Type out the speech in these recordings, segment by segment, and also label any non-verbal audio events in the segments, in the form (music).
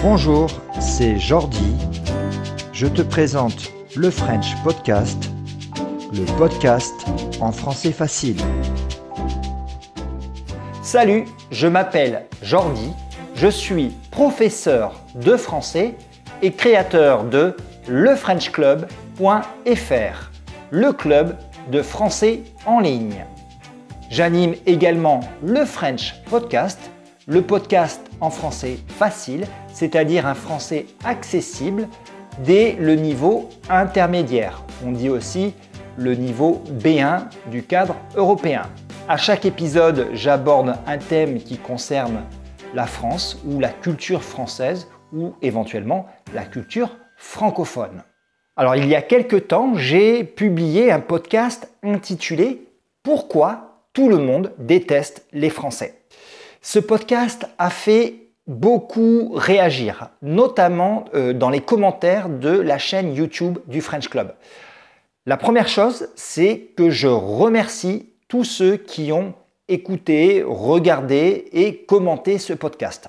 Bonjour, c'est Jordi. Je te présente le French Podcast, le podcast en français facile. Salut, je m'appelle Jordi, je suis professeur de français et créateur de lefrenchclub.fr, le club de français en ligne. J'anime également le French Podcast le podcast en français facile, c'est-à-dire un français accessible dès le niveau intermédiaire. On dit aussi le niveau B1 du cadre européen. À chaque épisode, j'aborde un thème qui concerne la France ou la culture française ou éventuellement la culture francophone. Alors il y a quelques temps, j'ai publié un podcast intitulé Pourquoi tout le monde déteste les Français ce podcast a fait beaucoup réagir, notamment euh, dans les commentaires de la chaîne YouTube du French Club. La première chose, c'est que je remercie tous ceux qui ont écouté, regardé et commenté ce podcast.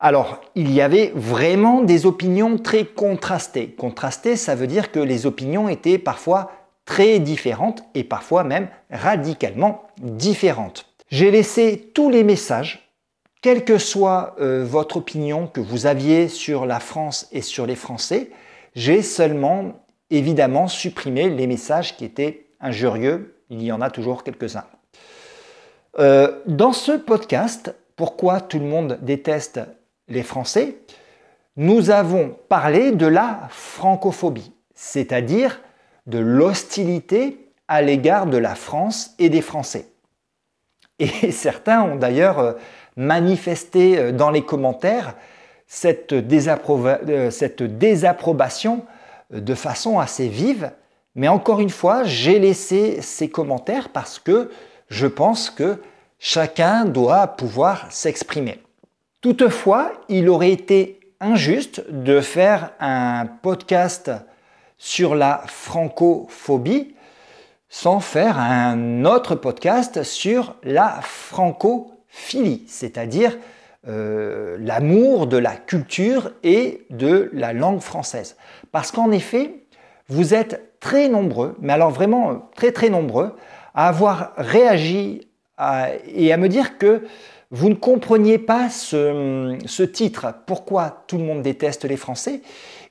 Alors, il y avait vraiment des opinions très contrastées. Contrastées, ça veut dire que les opinions étaient parfois très différentes et parfois même radicalement différentes. J'ai laissé tous les messages, quelle que soit euh, votre opinion que vous aviez sur la France et sur les Français. J'ai seulement, évidemment, supprimé les messages qui étaient injurieux. Il y en a toujours quelques-uns. Euh, dans ce podcast, Pourquoi tout le monde déteste les Français Nous avons parlé de la francophobie, c'est-à-dire de l'hostilité à l'égard de la France et des Français. Et (laughs) certains ont d'ailleurs euh, manifesté euh, dans les commentaires cette, euh, cette désapprobation de façon assez vive. Mais encore une fois, j'ai laissé ces commentaires parce que je pense que chacun doit pouvoir s'exprimer. Toutefois, il aurait été injuste de faire un podcast sur la francophobie sans faire un autre podcast sur la francophilie, c'est-à-dire euh, l'amour de la culture et de la langue française. Parce qu'en effet, vous êtes très nombreux, mais alors vraiment euh, très très nombreux, à avoir réagi et à me dire que vous ne compreniez pas ce, titre, pourquoi tout le monde déteste les Français,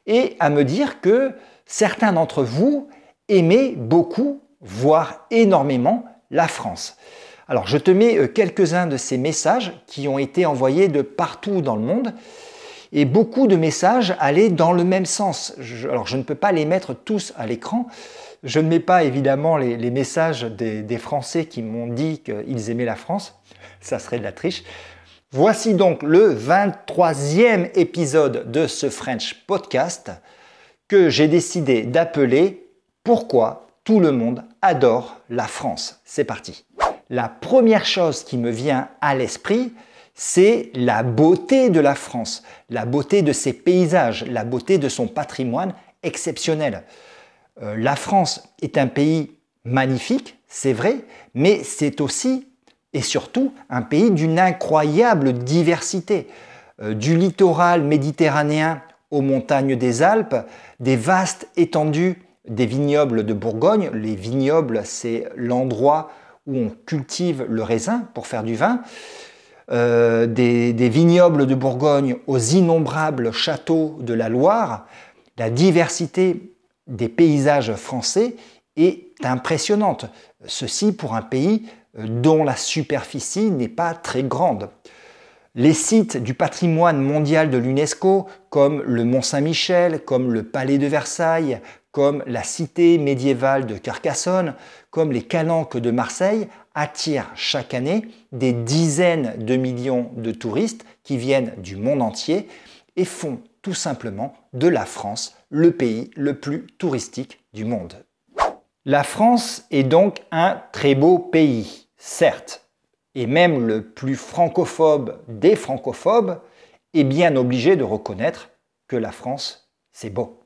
et à me dire que certains d'entre vous aimaient beaucoup voire énormément, la France. Alors je te mets euh, quelques-uns de ces messages qui ont été envoyés de partout dans le monde. Et beaucoup de messages allaient dans le même sens. alors je ne peux pas les mettre tous à l'écran. Je ne mets pas évidemment les, messages des, Français qui m'ont dit qu'ils aimaient la France. Ça serait de la triche. Voici donc le 23e épisode de ce French podcast que j'ai décidé d'appeler Pourquoi tout le monde adore la France. C'est parti. La première chose qui me vient à l'esprit, c'est la beauté de la France, la beauté de ses paysages, la beauté de son patrimoine exceptionnel. Euh, la France est un pays magnifique, c'est vrai, mais c'est aussi et surtout un pays d'une incroyable diversité. Euh, du littoral méditerranéen aux montagnes des Alpes, des vastes étendues des vignobles de Bourgogne. Les vignobles, c'est l'endroit où on cultive le raisin pour faire du vin. Euh, des, des, vignobles de Bourgogne aux innombrables châteaux de la Loire, la diversité des paysages français est impressionnante. Ceci pour un pays euh, dont la superficie n'est pas très grande. Les sites du patrimoine mondial de l'UNESCO, comme le Mont Saint-Michel, comme le Palais de Versailles, comme la cité médiévale de Carcassonne, comme les calanques de Marseille, attirent chaque année des dizaines de millions de touristes qui viennent du monde entier et font tout simplement de la France le pays le plus touristique du monde. La France est donc un très beau pays, certes, et même le plus francophobe des francophobes est bien obligé de reconnaître que la France, c'est beau.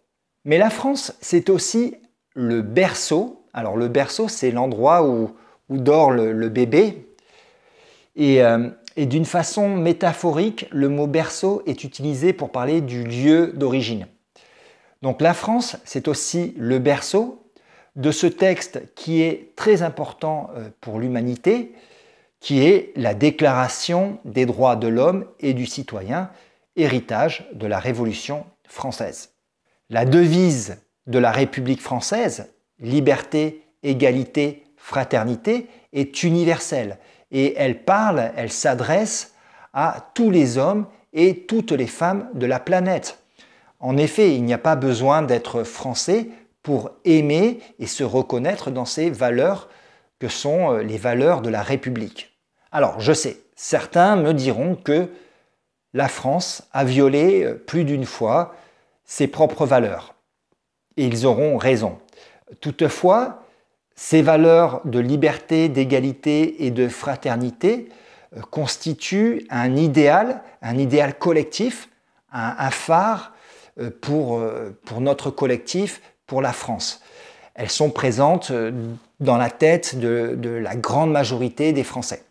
Mais la France, c'est aussi le berceau. Alors le berceau, c'est l'endroit où, dort le, bébé. Euh, et d'une façon métaphorique, le mot berceau est utilisé pour parler du lieu d'origine. Donc la France, c'est aussi le berceau de ce texte qui est très important euh, pour l'humanité, qui est la Déclaration des droits de l'homme et du citoyen, héritage de la Révolution française. La devise de la République française, liberté, égalité, fraternité, est universelle et elle parle, elle s'adresse à tous les hommes et toutes les femmes de la planète. En effet, il n'y a pas besoin d'être français pour aimer et se reconnaître dans ces valeurs que sont euh, les valeurs de la République. Alors, je sais, certains me diront que la France a violé euh, plus d'une fois ses propres valeurs. Et ils auront raison. Toutefois, ces valeurs de liberté, d'égalité et de fraternité euh, constituent un idéal, un idéal collectif, un, phare euh, euh, pour, notre collectif, pour la France. Elles sont présentes dans la tête de, la grande majorité des Français.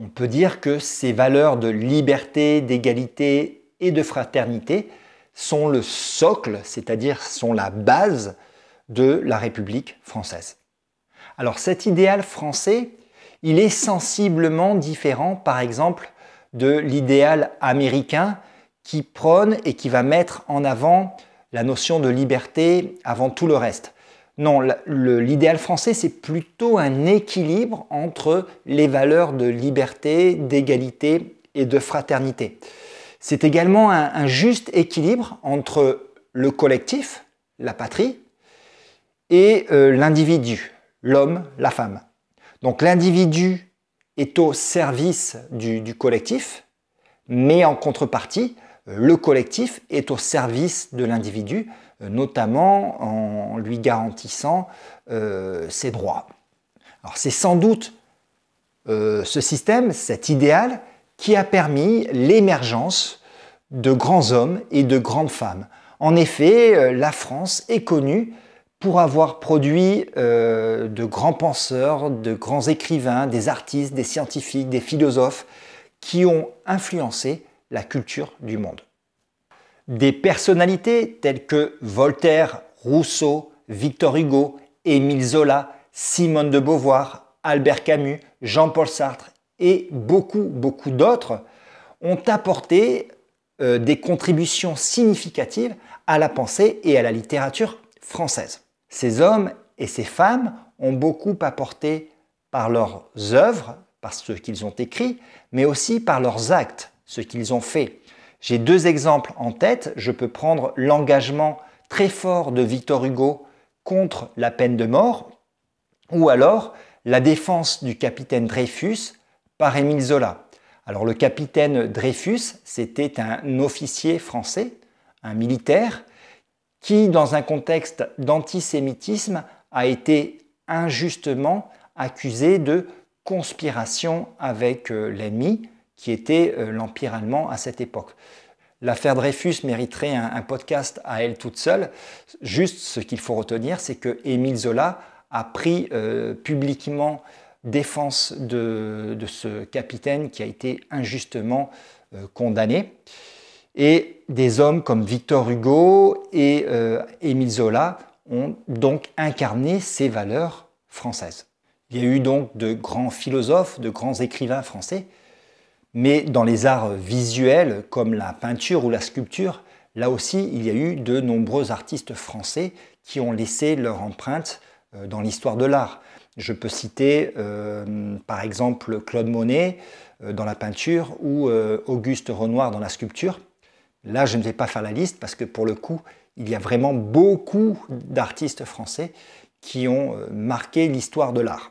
On peut dire que ces valeurs de liberté, d'égalité et de fraternité sont le socle, c'est-à-dire sont la base de la République française. Alors cet idéal français, il est sensiblement différent par exemple de l'idéal américain qui prône et qui va mettre en avant la notion de liberté avant tout le reste. Non, l'idéal français, c'est plutôt un équilibre entre les valeurs de liberté, d'égalité et de fraternité. C'est également un, juste équilibre entre le collectif, la patrie, et euh, l'individu, l'homme, la femme. Donc l'individu est au service du, collectif, mais en contrepartie, le collectif est au service de l'individu, notamment en lui garantissant euh, ses droits. c'est sans doute euh, ce système, cet idéal, qui a permis l'émergence de grands hommes et de grandes femmes. En effet, euh, la France est connue pour avoir produit euh, de grands penseurs, de grands écrivains, des artistes, des scientifiques, des philosophes qui ont influencé la culture du monde. Des personnalités telles que Voltaire, Rousseau, Victor Hugo, Émile Zola, Simone de Beauvoir, Albert Camus, Jean-Paul Sartre et beaucoup, beaucoup d'autres ont apporté euh, des contributions significatives à la pensée et à la littérature française. Ces hommes et ces femmes ont beaucoup apporté par leurs œuvres, par ce qu'ils ont écrit, mais aussi par leurs actes, ce qu'ils ont fait. J'ai deux exemples en tête. Je peux prendre l'engagement très fort de Victor Hugo contre la peine de mort, ou alors la défense du capitaine Dreyfus par Émile Zola. Alors le capitaine Dreyfus, c'était un officier français, un militaire, qui, dans un contexte d'antisémitisme, a été injustement accusé de conspiration avec euh, l'ennemi, qui était euh, l'Empire allemand à cette époque. L'affaire Dreyfus mériterait un, podcast à elle toute seule. Juste ce qu'il faut retenir, c'est que Émile Zola a pris euh, publiquement défense de, ce capitaine qui a été injustement euh, condamné, et des hommes comme Victor Hugo et euh, Émile Zola ont donc incarné ces valeurs françaises. Il y a eu donc de grands philosophes, de grands écrivains français, mais dans les arts visuels comme la peinture ou la sculpture, là aussi il y a eu de nombreux artistes français qui ont laissé leur empreinte euh, dans l'histoire de l'art. Je peux citer euh, par exemple Claude Monet euh, dans la peinture ou euh, Auguste Renoir dans la sculpture. Là, je ne vais pas faire la liste parce que pour le coup, il y a vraiment beaucoup d'artistes français qui ont marqué l'histoire de l'art.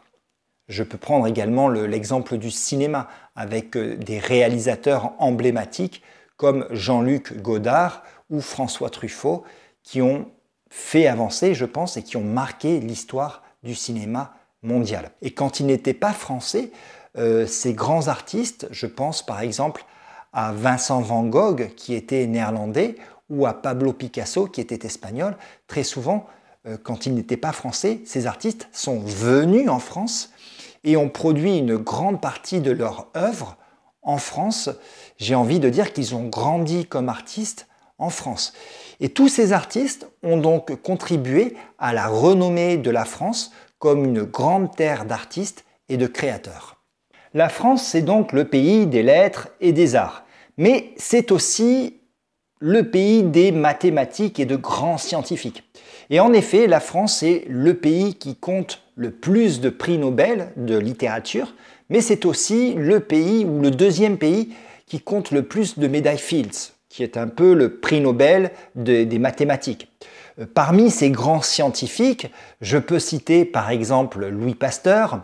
Je peux prendre également l'exemple du cinéma avec des réalisateurs emblématiques comme Jean-Luc Godard ou François Truffaut qui ont fait avancer, je pense, et qui ont marqué l'histoire du cinéma et quand ils n'étaient pas français, euh, ces grands artistes, je pense par exemple à Vincent Van Gogh qui était néerlandais ou à Pablo Picasso qui était espagnol, très souvent, euh, quand ils n'étaient pas français, ces artistes sont venus en France et ont produit une grande partie de leur œuvre en France. J'ai envie de dire qu'ils ont grandi comme artistes en France. Et tous ces artistes ont donc contribué à la renommée de la France comme une grande terre d'artistes et de créateurs. La France, c'est donc le pays des lettres et des arts, mais c'est aussi le pays des mathématiques et de grands scientifiques. Et en effet, la France est le pays qui compte le plus de prix Nobel de littérature, mais c'est aussi le pays ou le deuxième pays qui compte le plus de médailles Fields, qui est un peu le prix Nobel des mathématiques. Parmi ces grands scientifiques, je peux citer par exemple Louis Pasteur,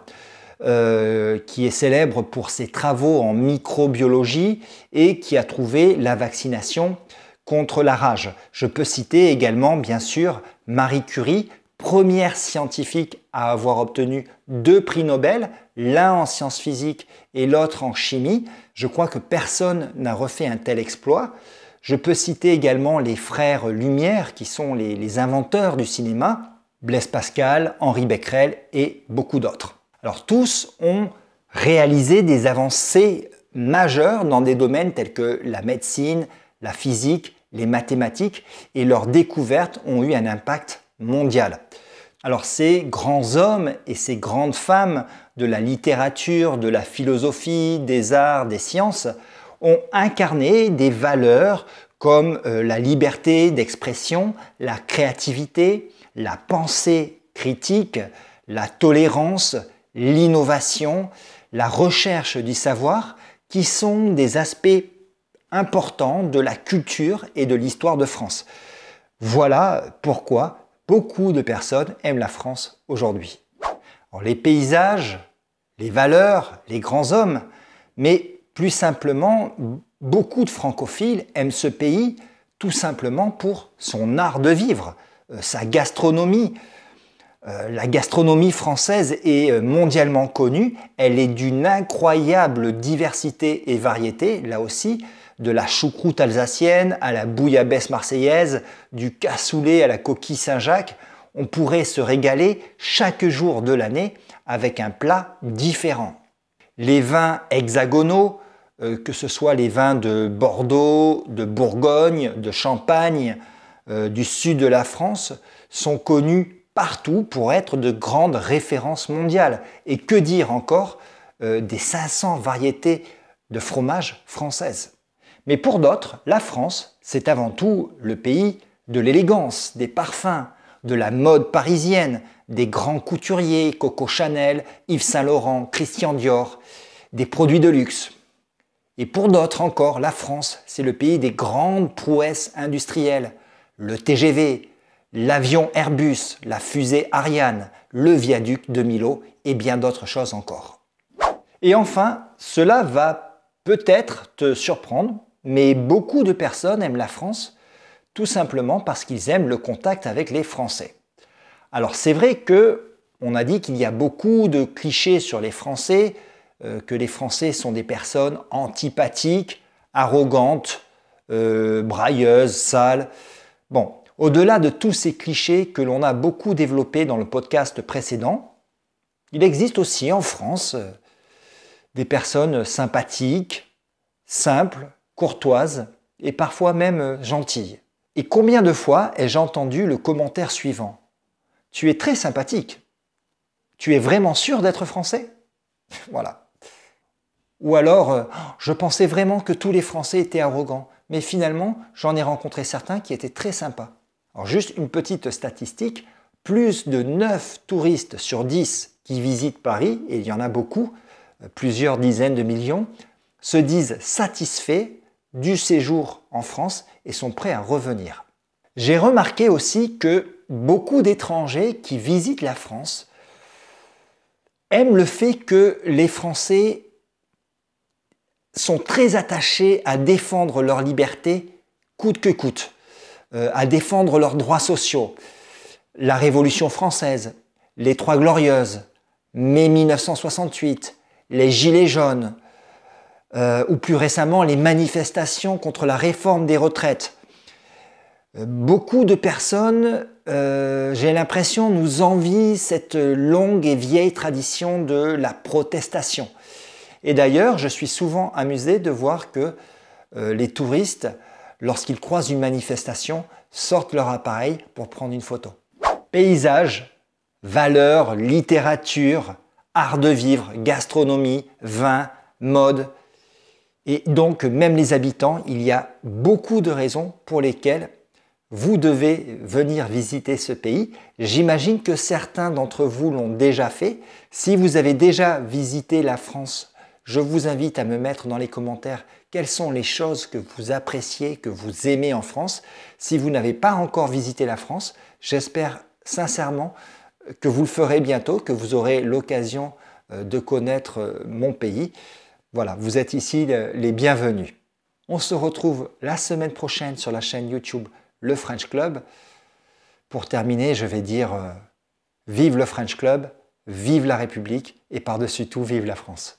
euh, qui est célèbre pour ses travaux en microbiologie et qui a trouvé la vaccination contre la rage. Je peux citer également, bien sûr, Marie Curie, première scientifique à avoir obtenu deux prix Nobel, l'un en sciences physiques et l'autre en chimie. Je crois que personne n'a refait un tel exploit. Je peux citer également les frères Lumière, qui sont les, inventeurs du cinéma, Blaise Pascal, Henri Becquerel et beaucoup d'autres. Alors tous ont réalisé des avancées majeures dans des domaines tels que la médecine, la physique, les mathématiques, et leurs découvertes ont eu un impact mondial. Alors ces grands hommes et ces grandes femmes de la littérature, de la philosophie, des arts, des sciences ont incarné des valeurs comme euh, la liberté d'expression, la créativité, la pensée critique, la tolérance, l'innovation, la recherche du savoir, qui sont des aspects importants de la culture et de l'histoire de France. Voilà pourquoi beaucoup de personnes aiment la France aujourd'hui. Les paysages, les valeurs, les grands hommes, mais plus simplement, beaucoup de francophiles aiment ce pays tout simplement pour son art de vivre, euh, sa gastronomie. Euh, la gastronomie française est euh, mondialement connue, elle est d'une incroyable diversité et variété, là aussi, de la choucroute alsacienne à la bouillabaisse marseillaise, du cassoulet à la coquille Saint-Jacques, on pourrait se régaler chaque jour de l'année avec un plat différent. Les vins hexagonaux, euh, que ce soit les vins de Bordeaux, de Bourgogne, de Champagne, euh, du sud de la France, sont connus partout pour être de grandes références mondiales. Et que dire encore euh, des 500 variétés de fromages françaises. Mais pour d'autres, la France, c'est avant tout le pays de l'élégance, des parfums, de la mode parisienne, des grands couturiers, Coco Chanel, Yves Saint Laurent, Christian Dior, des produits de luxe. Et pour d'autres encore, la France, c'est le pays des grandes prouesses industrielles. Le TGV, l'avion Airbus, la fusée Ariane, le viaduc de Milo et bien d'autres choses encore. Et enfin, cela va peut-être te surprendre, mais beaucoup de personnes aiment la France tout simplement parce qu'ils aiment le contact avec les Français. Alors c'est vrai que on a dit qu'il y a beaucoup de clichés sur les Français, euh, que les Français sont des personnes antipathiques, arrogantes, euh, brailleuses, sales. Bon, au-delà de tous ces clichés que l'on a beaucoup développés dans le podcast précédent, il existe aussi en France euh, des personnes sympathiques, simples, courtoises et parfois même gentilles. Et combien de fois ai-je entendu le commentaire suivant Tu es très sympathique. Tu es vraiment sûr d'être français Voilà. Ou alors, euh, je pensais vraiment que tous les Français étaient arrogants, mais finalement, j'en ai rencontré certains qui étaient très sympas. Alors juste une petite statistique, plus de 9 touristes sur 10 qui visitent Paris, et il y en a beaucoup, euh, plusieurs dizaines de millions, se disent satisfaits du séjour en France et sont prêts à revenir. J'ai remarqué aussi que beaucoup d'étrangers qui visitent la France aiment le fait que les Français sont très attachés à défendre leur liberté coûte que coûte, euh, à défendre leurs droits sociaux. La Révolution française, les Trois Glorieuses, mai 1968, les Gilets jaunes, euh, ou plus récemment les manifestations contre la réforme des retraites. Euh, beaucoup de personnes, j'ai l'impression, nous envient cette longue et vieille tradition de la protestation. Et d'ailleurs, je suis souvent amusé de voir que euh, les touristes, lorsqu'ils croisent une manifestation, sortent leur appareil pour prendre une photo. Paysage, valeurs, littérature, art de vivre, gastronomie, vin, mode. Et donc, même les habitants, il y a beaucoup de raisons pour lesquelles vous devez venir visiter ce pays. J'imagine que certains d'entre vous l'ont déjà fait. Si vous avez déjà visité la France je vous invite à me mettre dans les commentaires quelles sont les choses que vous appréciez, que vous aimez en France. Si vous n'avez pas encore visité la France, j'espère sincèrement que vous le ferez bientôt, que vous aurez l'occasion euh, de connaître euh, mon pays. Voilà, vous êtes ici euh, les bienvenus. On se retrouve la semaine prochaine sur la chaîne YouTube Le French Club. Pour terminer, je vais dire vive le French Club, vive la République et par-dessus tout, vive la France.